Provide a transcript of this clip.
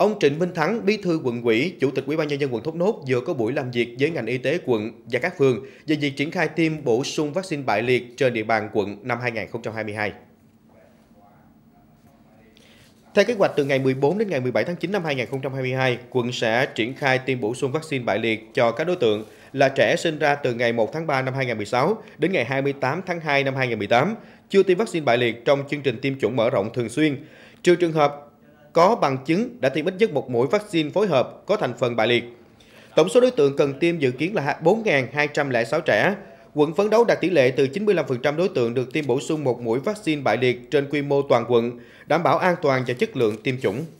Ông Trịnh Minh Thắng, Bí thư quận ủy, Chủ tịch Ủy ban nhân dân quận Thốt Nốt vừa có buổi làm việc với ngành y tế quận và các phường về việc triển khai tiêm bổ sung vaccine bại liệt trên địa bàn quận năm 2022. Theo kế hoạch từ ngày 14 đến ngày 17 tháng 9 năm 2022, quận sẽ triển khai tiêm bổ sung vaccine bại liệt cho các đối tượng là trẻ sinh ra từ ngày 1 tháng 3 năm 2016 đến ngày 28 tháng 2 năm 2018, chưa tiêm vaccine bại liệt trong chương trình tiêm chủng mở rộng thường xuyên, trừ trường hợp có bằng chứng đã tiêm ít nhất một mũi vaccine phối hợp có thành phần bại liệt. Tổng số đối tượng cần tiêm dự kiến là 4.206 trẻ. Quận phấn đấu đạt tỷ lệ từ 95% đối tượng được tiêm bổ sung một mũi vaccine bại liệt trên quy mô toàn quận, đảm bảo an toàn và chất lượng tiêm chủng.